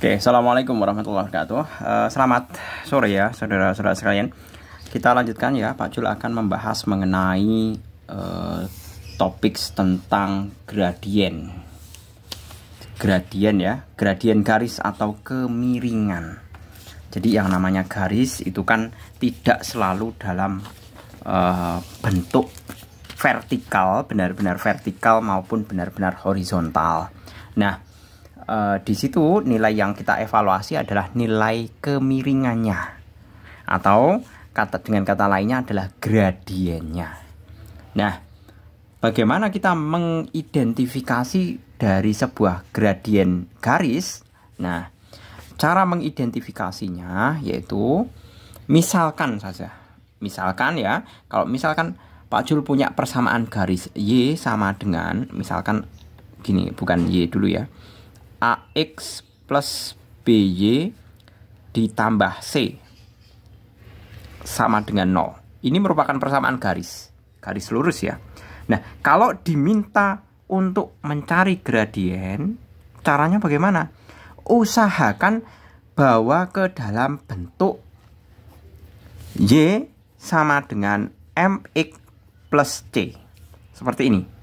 Oke, assalamualaikum warahmatullahi wabarakatuh. Uh, selamat sore ya, saudara-saudara sekalian. Kita lanjutkan ya, Pak Jul akan membahas mengenai uh, eh, topik tentang gradien. Gradien ya, gradien garis atau kemiringan. Jadi yang namanya garis itu kan tidak selalu dalam uh, bentuk vertikal, benar-benar vertikal maupun benar-benar horizontal. Nah, e, di situ nilai yang kita evaluasi adalah nilai kemiringannya atau kata dengan kata lainnya adalah gradiennya. Nah, bagaimana kita mengidentifikasi dari sebuah gradien garis? Nah, cara mengidentifikasinya yaitu misalkan saja. Misalkan ya, kalau misalkan Pak Jul punya persamaan garis Y sama dengan misalkan gini, bukan Y dulu ya AX plus BY ditambah C sama dengan 0. Ini merupakan persamaan garis, garis lurus ya. Nah, kalau diminta untuk mencari gradien, caranya bagaimana? Usahakan bawa ke dalam bentuk Y sama dengan MX plus C. Seperti ini.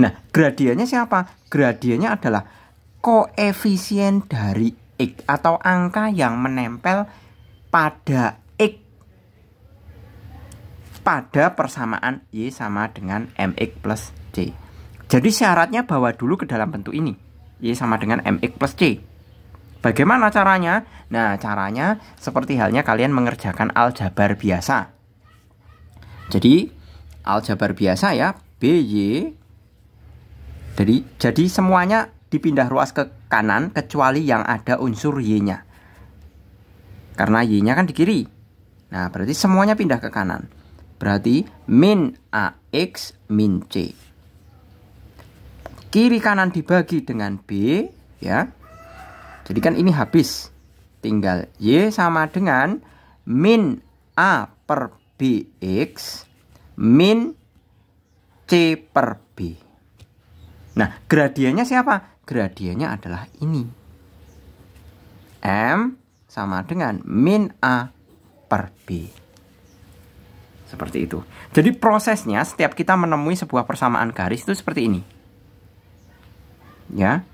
Nah, gradiennya siapa? Gradiennya adalah koefisien dari X atau angka yang menempel pada X pada persamaan Y sama dengan MX plus C. Jadi syaratnya bawa dulu ke dalam bentuk ini. Y sama dengan MX plus C. Bagaimana caranya? Nah, caranya seperti halnya kalian mengerjakan aljabar biasa. Jadi, aljabar biasa ya, BY jadi, jadi semuanya dipindah ruas ke kanan kecuali yang ada unsur Y-nya. Karena Y-nya kan di kiri. Nah, berarti semuanya pindah ke kanan. Berarti min AX min C. Kiri kanan dibagi dengan B, ya. Jadi kan ini habis. Tinggal Y sama dengan min A per BX min C per B. Nah, gradiennya siapa? Gradiennya adalah ini. M sama dengan min A per B. Seperti itu. Jadi prosesnya setiap kita menemui sebuah persamaan garis itu seperti ini. Ya.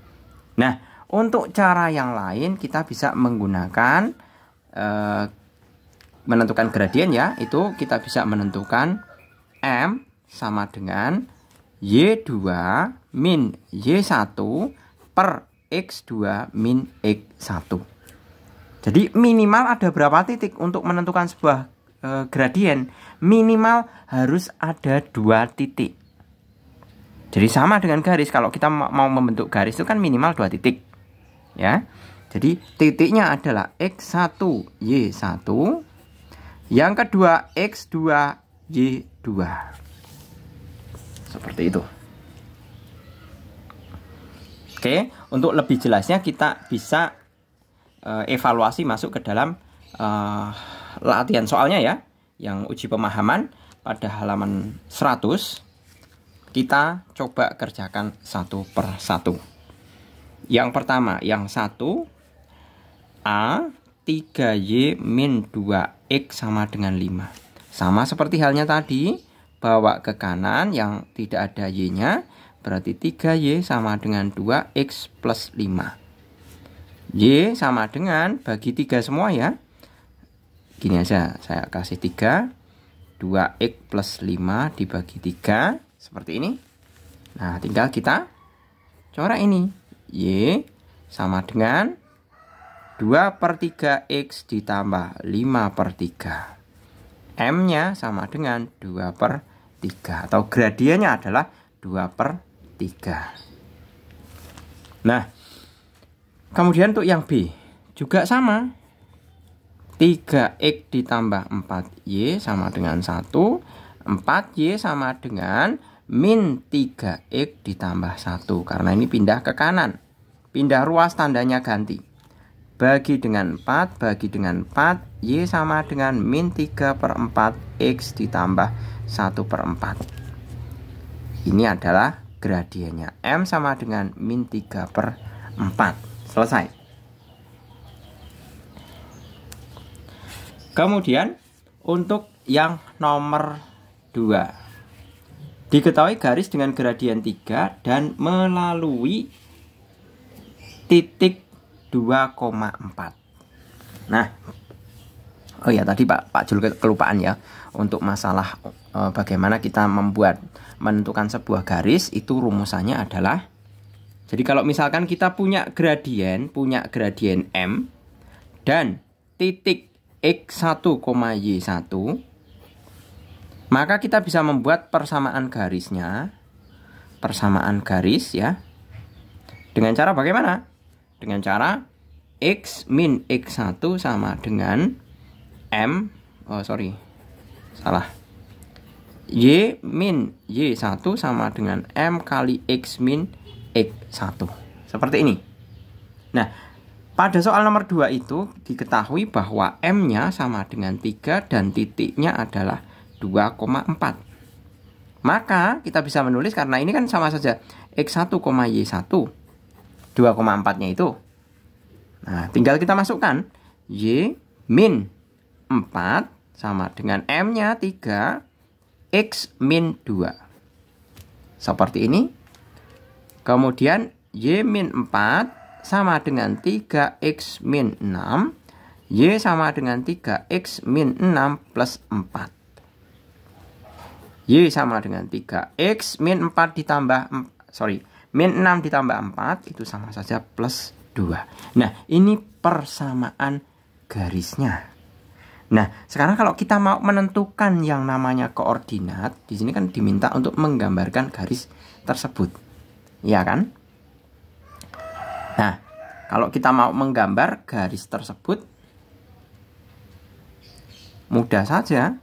Nah, untuk cara yang lain kita bisa menggunakan e, menentukan gradien ya. Itu kita bisa menentukan M sama dengan Y2 min Y1 per X2 min X1. Jadi minimal ada berapa titik untuk menentukan sebuah e, gradien? Minimal harus ada dua titik. Jadi sama dengan garis. Kalau kita mau membentuk garis itu kan minimal dua titik. Ya. Jadi titiknya adalah X1, Y1. Yang kedua X2, Y2. Seperti itu. Oke, untuk lebih jelasnya kita bisa uh, evaluasi masuk ke dalam uh, latihan soalnya ya, yang uji pemahaman pada halaman 100 kita coba kerjakan satu per satu. Yang pertama, yang satu A 3Y min 2X sama dengan 5 Sama seperti halnya tadi bawa ke kanan yang tidak ada Y-nya berarti 3Y sama dengan 2X plus 5 Y sama dengan bagi 3 semua ya gini aja saya kasih 3 2X plus 5 dibagi 3 seperti ini nah tinggal kita corak ini Y sama dengan 2 per 3X ditambah 5 per 3 M-nya sama dengan 2 per 3 atau gradiennya adalah 2 per 3 nah kemudian untuk yang B juga sama 3X ditambah 4Y sama dengan 1 4Y sama dengan min 3X ditambah 1 karena ini pindah ke kanan pindah ruas tandanya ganti bagi dengan 4 bagi dengan 4 Y sama dengan min 3 per 4 X ditambah 1 per 4 Ini adalah gradiennya M sama dengan min 3 per 4 Selesai Kemudian untuk yang nomor 2 Diketahui garis dengan gradien 3 dan melalui titik 2,4 Nah Oh ya tadi Pak Pak Jul kelupaan ya untuk masalah e, bagaimana kita membuat menentukan sebuah garis itu rumusannya adalah jadi kalau misalkan kita punya gradien punya gradien m dan titik x1, y1 maka kita bisa membuat persamaan garisnya persamaan garis ya dengan cara bagaimana dengan cara x min x1 sama dengan M oh sorry salah Y min Y1 sama dengan M kali X min X1 seperti ini nah pada soal nomor 2 itu diketahui bahwa M-nya sama dengan 3 dan titiknya adalah 2,4. Maka kita bisa menulis karena ini kan sama saja X1, Y1. 2,4-nya itu. Nah, tinggal kita masukkan Y min 4 sama dengan M-nya 3, X min 2. Seperti ini. Kemudian Y min 4 sama dengan 3X min 6. Y sama dengan 3X min 6 plus 4. Y sama dengan 3X min 4 ditambah, sorry, min 6 ditambah 4 itu sama saja plus 2. Nah, ini persamaan garisnya. Nah, sekarang kalau kita mau menentukan yang namanya koordinat, di sini kan diminta untuk menggambarkan garis tersebut. Iya kan? Nah, kalau kita mau menggambar garis tersebut, mudah saja.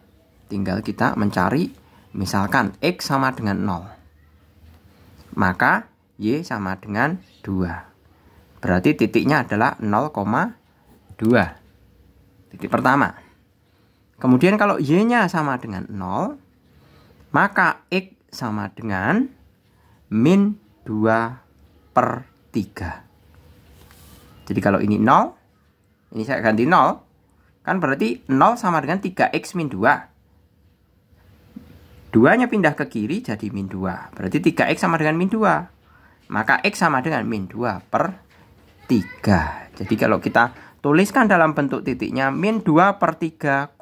Tinggal kita mencari, misalkan X sama dengan 0. Maka Y sama dengan 2. Berarti titiknya adalah 0,2. Titik pertama. Kemudian kalau Y-nya sama dengan 0, maka X sama dengan min 2 per 3. Jadi kalau ini 0, ini saya ganti 0, kan berarti 0 sama dengan 3X min 2. 2-nya pindah ke kiri jadi min 2. Berarti 3X sama dengan min 2. Maka X sama dengan min 2 per 3. Jadi kalau kita Tuliskan dalam bentuk titiknya min 2 per 3,0.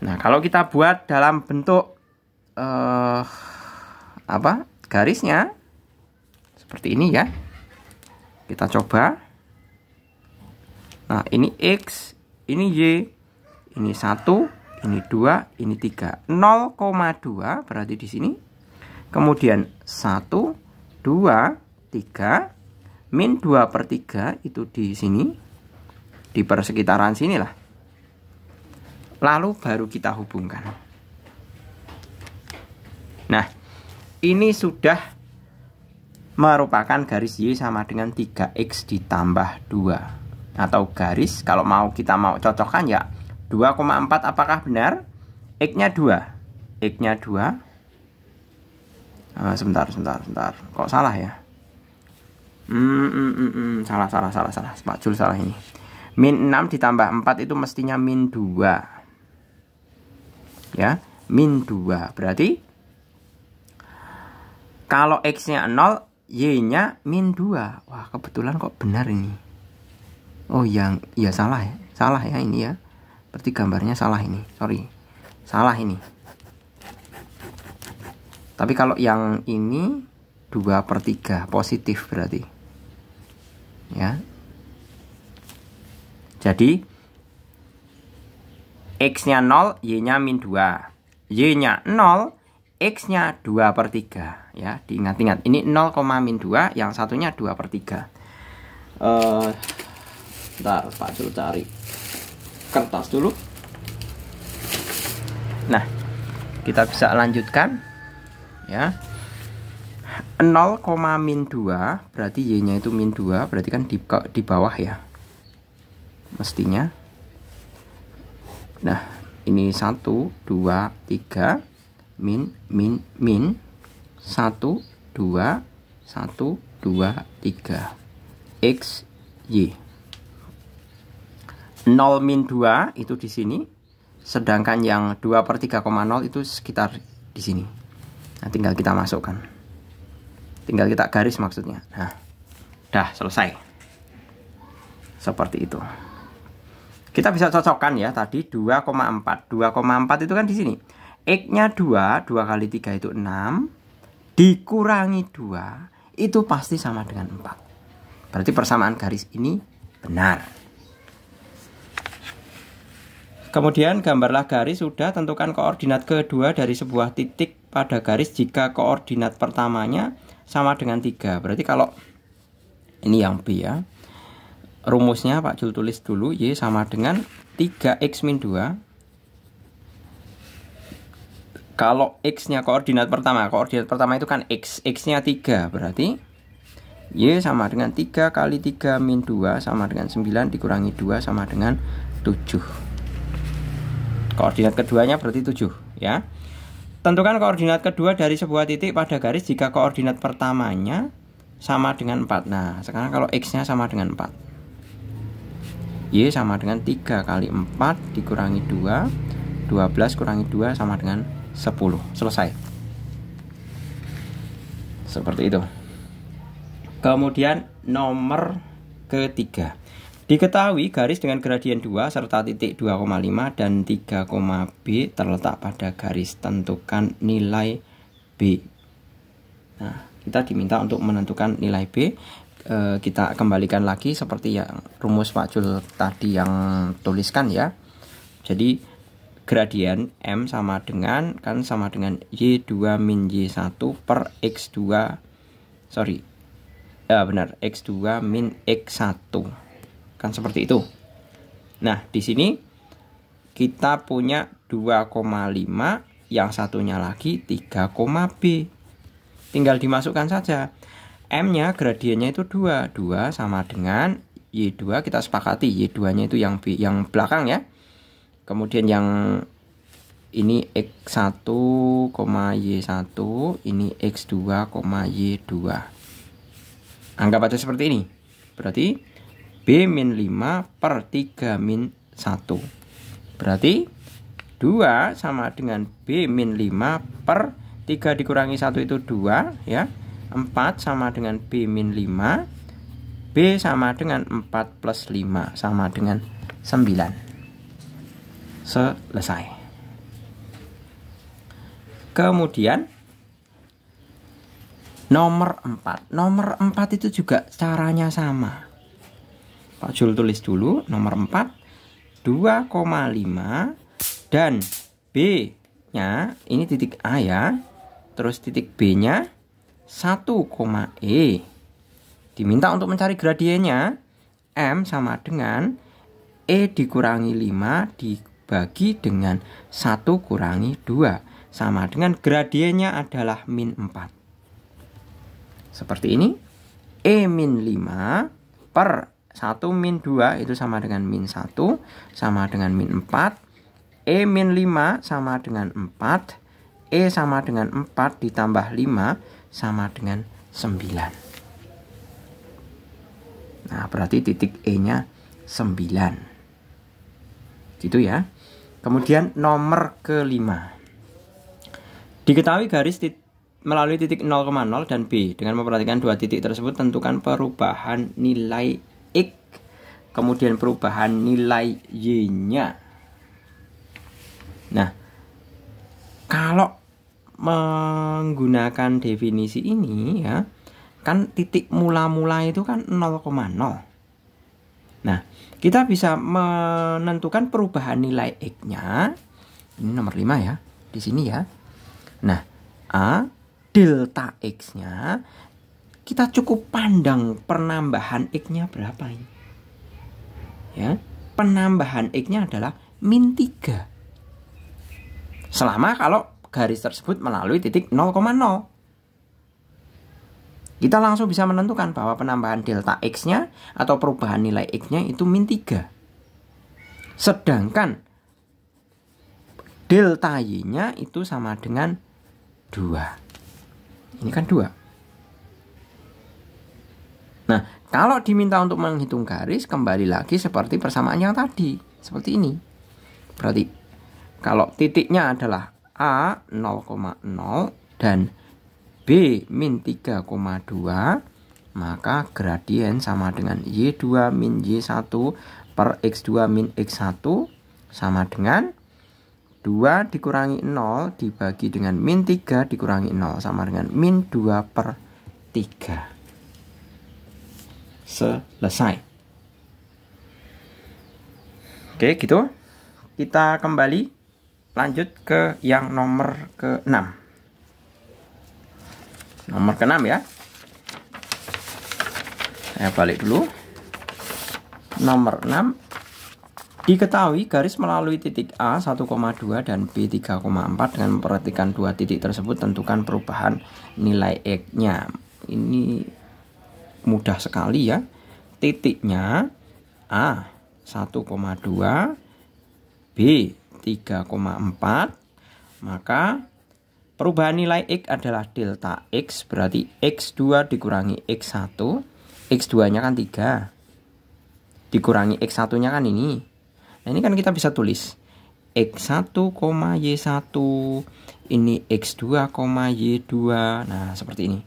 Nah, kalau kita buat dalam bentuk eh, apa garisnya seperti ini ya. Kita coba. Nah, ini X, ini Y, ini 1, ini 2, ini 3. 0,2 berarti di sini. Kemudian 1, 2, 3, min 2 per 3 itu di sini di persekitaran sinilah lalu baru kita hubungkan nah ini sudah merupakan garis Y sama dengan 3X ditambah 2 atau garis kalau mau kita mau cocokkan ya 2,4 apakah benar? X nya 2 X nya 2 eh, sebentar sebentar sebentar kok salah ya Hmm, hmm, hmm, hmm. salah salah salah salah Pak Jul salah ini min 6 ditambah 4 itu mestinya min 2 ya min 2 berarti kalau x nya 0 y nya min 2 wah kebetulan kok benar ini oh yang ya iya, salah ya salah ya ini ya berarti gambarnya salah ini sorry salah ini tapi kalau yang ini 2 per 3 positif berarti ya jadi X-nya 0, Y-nya min 2. Y-nya 0, X-nya 2 per 3. Ya, diingat-ingat. Ini 0, min 2, yang satunya 2 per 3. Uh, eh, bentar, Pak Jul cari kertas dulu. Nah, kita bisa lanjutkan. Ya, 0, min 2 berarti Y-nya itu min 2 berarti kan di, di bawah ya mestinya nah ini 1, 2, 3 min, min, min 1, 2, 1, 2, 3 X, Y 0 min 2 itu di sini sedangkan yang 2 per 3,0 itu sekitar di sini nah tinggal kita masukkan tinggal kita garis maksudnya nah dah selesai seperti itu kita bisa cocokkan ya tadi 2,4 2,4 itu kan di sini x nya 2 2 kali 3 itu 6 dikurangi 2 itu pasti sama dengan 4 berarti persamaan garis ini benar Kemudian gambarlah garis sudah tentukan koordinat kedua dari sebuah titik pada garis jika koordinat pertamanya sama dengan 3. Berarti kalau ini yang B ya. Rumusnya Pak Jul tulis dulu Y sama dengan 3X min 2 kalau X-nya koordinat pertama, koordinat pertama itu kan X, X-nya 3, berarti Y sama dengan 3 kali 3 min 2 sama dengan 9 dikurangi 2 sama dengan 7. Koordinat keduanya berarti 7 ya. Tentukan koordinat kedua dari sebuah titik pada garis jika koordinat pertamanya sama dengan 4. Nah, sekarang kalau x-nya sama dengan 4. Y sama dengan 3 kali 4 dikurangi 2 12 kurangi 2 sama dengan 10 Selesai Seperti itu Kemudian nomor ketiga Diketahui garis dengan gradien 2 serta titik 2,5 dan 3, B terletak pada garis tentukan nilai B. Nah, kita diminta untuk menentukan nilai B. E, kita kembalikan lagi seperti yang rumus Pak Jul tadi yang tuliskan ya. Jadi gradien M sama dengan kan sama dengan Y2 min Y1 per X2 sorry. Eh, benar, X2 min X1 Kan seperti itu. Nah, di sini kita punya 2,5 yang satunya lagi 3, B. Tinggal dimasukkan saja. M-nya gradiennya itu 2. 2 sama dengan Y2 kita sepakati Y2-nya itu yang B, yang belakang ya. Kemudian yang ini X1, Y1, ini X2, Y2. Anggap aja seperti ini. Berarti B min 5 per 3 min 1 Berarti 2 sama dengan B min 5 per 3 dikurangi 1 itu 2 ya 4 sama dengan B min 5 B sama dengan 4 plus 5 sama dengan 9 Selesai Kemudian Nomor 4 Nomor 4 itu juga caranya sama Pak Jul tulis dulu nomor 4 2,5 dan B nya ini titik A ya terus titik B nya 1, E diminta untuk mencari gradiennya M sama dengan E dikurangi 5 dibagi dengan 1 kurangi 2 sama dengan gradiennya adalah min 4 seperti ini E min 5 per 1 min 2 itu sama dengan min 1 sama dengan min 4 E min 5 sama dengan 4 E sama dengan 4 ditambah 5 sama dengan 9 Nah berarti titik E nya 9 Gitu ya Kemudian nomor kelima Diketahui garis tit melalui titik 0,0 dan B. Dengan memperhatikan dua titik tersebut, tentukan perubahan nilai kemudian perubahan nilai y-nya. Nah, kalau menggunakan definisi ini ya, kan titik mula-mula itu kan 0,0. Nah, kita bisa menentukan perubahan nilai x-nya. Ini nomor 5 ya, di sini ya. Nah, a delta x-nya kita cukup pandang penambahan x-nya berapa ini ya penambahan x-nya adalah min tiga. selama kalau garis tersebut melalui titik 0,0 kita langsung bisa menentukan bahwa penambahan delta x-nya atau perubahan nilai x-nya itu min tiga. sedangkan delta y-nya itu sama dengan dua. ini kan dua. nah kalau diminta untuk menghitung garis, kembali lagi seperti persamaan yang tadi, seperti ini. Berarti kalau titiknya adalah A 0,0 dan B min 3,2, maka gradien sama dengan Y2 min Y1 per X2 min X1 sama dengan 2 dikurangi 0 dibagi dengan min 3 dikurangi 0 sama dengan min 2 per 3 selesai. Oke, gitu. Kita kembali lanjut ke yang nomor ke-6. Nomor ke-6 ya. Saya balik dulu. Nomor 6 diketahui garis melalui titik A 1,2 dan B 3,4 dengan memperhatikan dua titik tersebut tentukan perubahan nilai X-nya. Ini mudah sekali ya. Titiknya A 1,2, B 3,4, maka perubahan nilai X adalah delta X, berarti X2 dikurangi X1, X2-nya kan 3, dikurangi X1-nya kan ini. Nah ini kan kita bisa tulis X1, Y1, ini X2, Y2, nah seperti ini.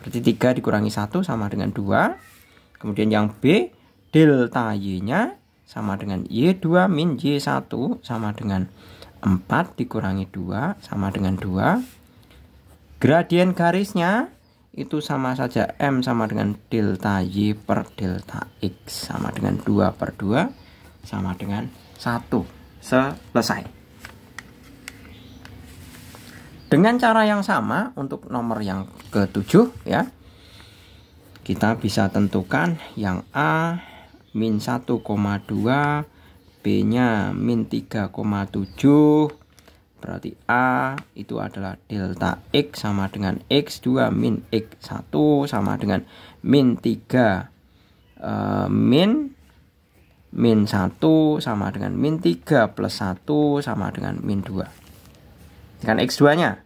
Berarti 3 dikurangi 1 sama dengan 2. Kemudian yang B, delta Y-nya sama dengan Y2 min Y1 sama dengan 4 dikurangi 2 sama dengan 2. Gradien garisnya itu sama saja M sama dengan delta Y per delta X sama dengan 2 per 2 sama dengan 1. Selesai. Dengan cara yang sama untuk nomor yang ke-7 ya. Kita bisa tentukan yang A min 1,2, B-nya min 3,7, berarti A itu adalah delta X sama dengan X2 min X1 sama dengan min 3 eh, min min 1 sama dengan min 3 plus 1 sama dengan min 2 kan X2 nya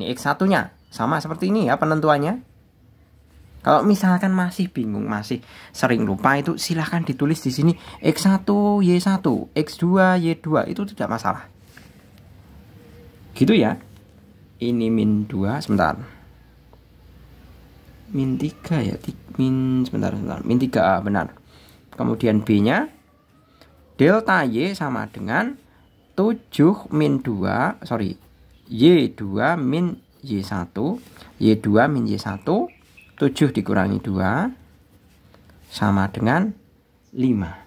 ini X1 nya sama seperti ini ya penentuannya. Kalau misalkan masih bingung, masih sering lupa itu silahkan ditulis di sini X1, Y1, X2, Y2 itu tidak masalah. Gitu ya. Ini min 2 sebentar. Min 3 ya, min sebentar sebentar. Min 3 ah, benar. Kemudian B-nya delta Y sama dengan 7 min 2, sorry, Y2 min Y1 Y2 min Y1 7 dikurangi 2 sama dengan 5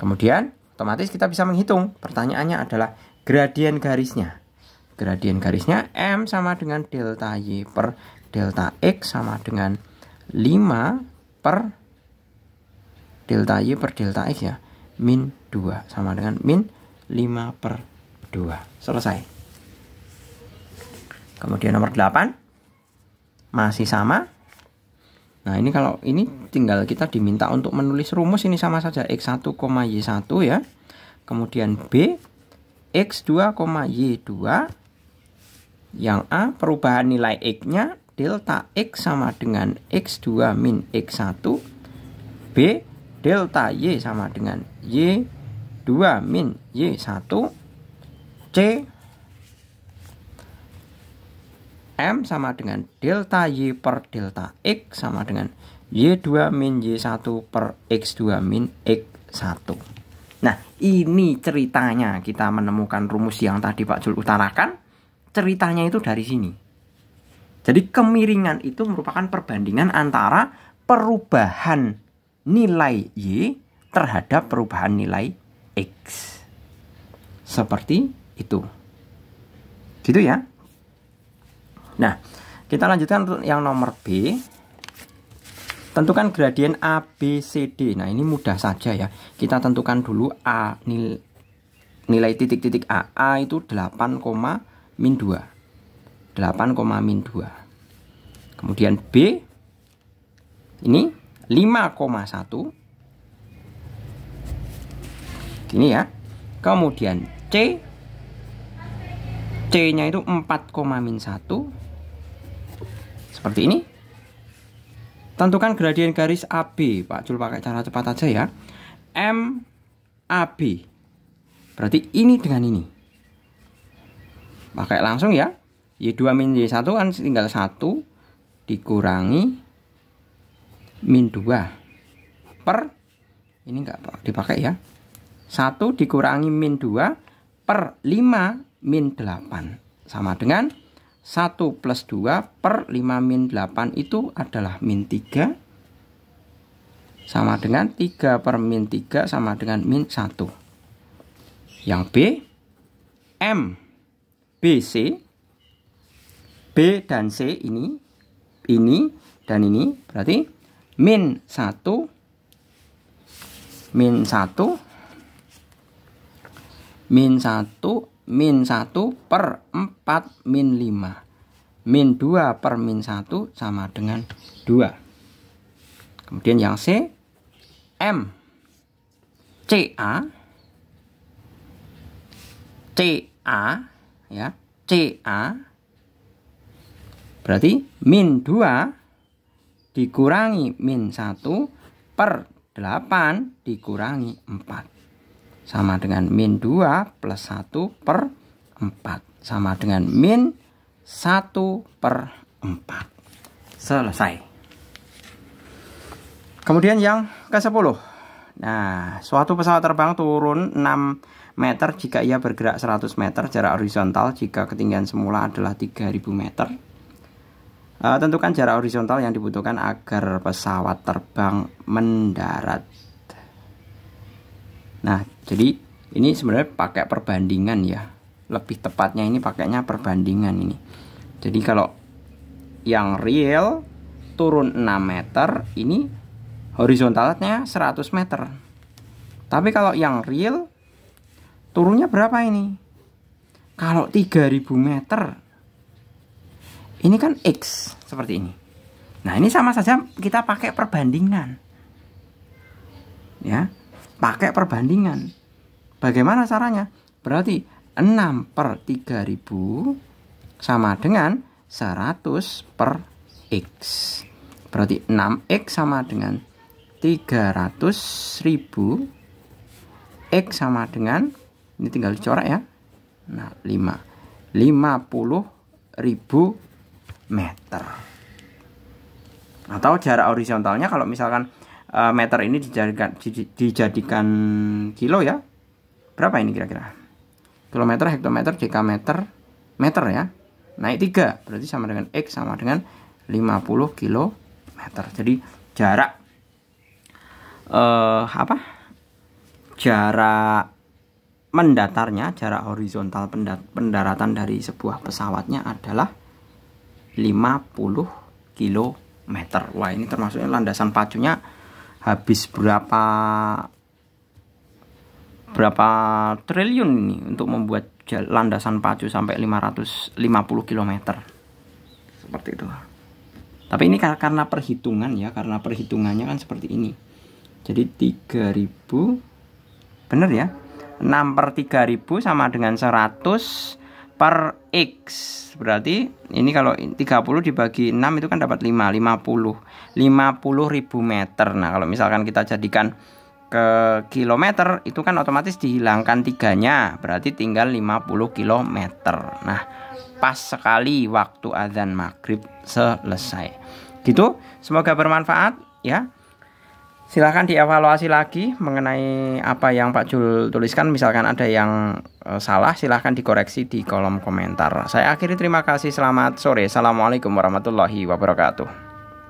kemudian otomatis kita bisa menghitung pertanyaannya adalah gradien garisnya gradien garisnya M sama dengan delta Y per delta X sama dengan 5 per delta Y per delta X ya min 2 sama dengan min 5 per 2. Selesai. Kemudian nomor 8 masih sama. Nah, ini kalau ini tinggal kita diminta untuk menulis rumus ini sama saja x1, y1 ya. Kemudian b x2, y2 yang A perubahan nilai X-nya delta X sama dengan X2 min X1 B delta Y sama dengan Y2 min Y1 C M sama dengan delta Y per delta X sama dengan Y2 min Y1 per X2 min X1 Nah ini ceritanya kita menemukan rumus yang tadi Pak Jul utarakan Ceritanya itu dari sini Jadi kemiringan itu merupakan perbandingan antara perubahan nilai Y terhadap perubahan nilai X Seperti itu. Gitu ya. Nah, kita lanjutkan untuk yang nomor B. Tentukan gradien A, B, C, D. Nah, ini mudah saja ya. Kita tentukan dulu A nil, nilai titik-titik A. A itu 8, min 2. 8, min 2. Kemudian B ini 5,1. Ini ya. Kemudian C C-nya itu 4, min 1. Seperti ini. Tentukan gradien garis AB, Pak Jul pakai cara cepat aja ya. M AB. Berarti ini dengan ini. Pakai langsung ya. Y2 min Y1 kan tinggal 1 dikurangi min 2 per ini enggak dipakai ya. 1 dikurangi min 2 per 5 min 8 sama dengan 1 plus 2 per 5 min 8 itu adalah min 3 sama dengan 3 per min 3 sama dengan min 1 yang B M BC B dan C ini ini dan ini berarti min 1 min 1 min 1 min 1 per 4 min 5 min 2 per min 1 sama dengan 2 kemudian yang C M CA CA ya CA berarti min 2 dikurangi min 1 per 8 dikurangi 4 sama dengan min 2 plus 1 per 4 sama dengan min 1 per 4 selesai kemudian yang ke 10 Nah, suatu pesawat terbang turun 6 meter jika ia bergerak 100 meter jarak horizontal jika ketinggian semula adalah 3000 meter. E, tentukan jarak horizontal yang dibutuhkan agar pesawat terbang mendarat. Nah, jadi ini sebenarnya pakai perbandingan ya lebih tepatnya ini pakainya perbandingan ini jadi kalau yang real turun 6 meter ini horizontalnya 100 meter tapi kalau yang real turunnya berapa ini kalau 3000 meter ini kan X seperti ini nah ini sama saja kita pakai perbandingan ya pakai perbandingan. Bagaimana caranya? Berarti 6 per 3000 sama dengan 100 per X. Berarti 6X sama dengan 300 ribu. X sama dengan, ini tinggal dicoret ya. Nah, 5. 50 ribu meter. Atau jarak horizontalnya kalau misalkan Eh, meter ini dijadikan, dijadikan kilo ya. Berapa ini kira-kira? Kilometer, hektometer, dekameter, meter ya. Naik tiga berarti sama dengan X sama dengan 50 kilometer. Jadi jarak uh, apa? Jarak mendatarnya, jarak horizontal pendaratan dari sebuah pesawatnya adalah 50 km. Wah, ini termasuknya landasan pacunya habis berapa berapa triliun ini untuk membuat landasan pacu sampai 550 km seperti itu tapi ini karena perhitungan ya karena perhitungannya kan seperti ini jadi 3000 bener ya 6 per 3000 sama dengan 100 per X berarti ini kalau 30 dibagi 6 itu kan dapat 5 50 50 ribu meter nah kalau misalkan kita jadikan ke kilometer itu kan otomatis dihilangkan tiganya berarti tinggal 50 kilometer nah pas sekali waktu azan maghrib selesai gitu semoga bermanfaat ya silahkan dievaluasi lagi mengenai apa yang Pak Jul tuliskan misalkan ada yang eh, salah silahkan dikoreksi di kolom komentar saya akhiri terima kasih selamat sore assalamualaikum warahmatullahi wabarakatuh